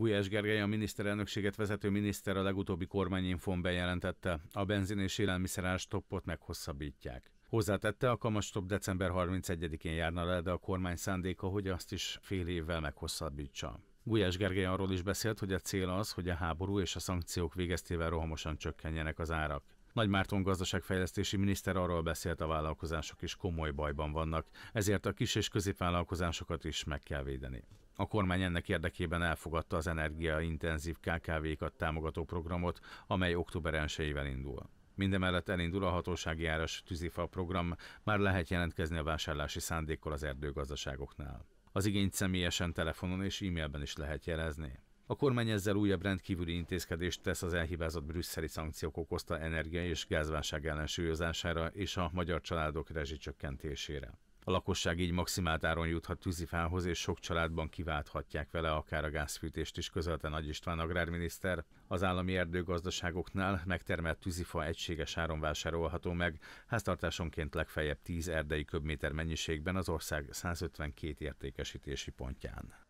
Gulyás Gergely, a miniszterelnökséget vezető miniszter a legutóbbi kormányinfon bejelentette, a benzin és élelmiszerás toppot meghosszabbítják. Hozzátette, a kamastop december 31-én járna le, de a kormány szándéka, hogy azt is fél évvel meghosszabbítsa. Gulyás Gergely arról is beszélt, hogy a cél az, hogy a háború és a szankciók végeztével rohamosan csökkenjenek az árak. Nagy Márton gazdaságfejlesztési miniszter arról beszélt, a vállalkozások is komoly bajban vannak, ezért a kis és középvállalkozásokat is meg kell védeni. A kormány ennek érdekében elfogadta az energiaintenzív KKV-kat támogató programot, amely október 1 indul. Mindemellett elindul a hatósági áras tűzifa program, már lehet jelentkezni a vásárlási szándékkal az erdőgazdaságoknál. Az igényt személyesen telefonon és e-mailben is lehet jelezni. A kormány ezzel újabb rendkívüli intézkedést tesz az elhibázott brüsszeli szankciók okozta energia és gázválság ellensúlyozására és a magyar családok rezsicsökkentésére. A lakosság így maximált áron juthat tűzifához, és sok családban kiválthatják vele akár a gázfűtést is, közölte Nagy István agrárminiszter. Az állami erdőgazdaságoknál megtermelt tűzifa egységes áron vásárolható meg, háztartásonként legfeljebb 10 erdei köbméter mennyiségben az ország 152 értékesítési pontján.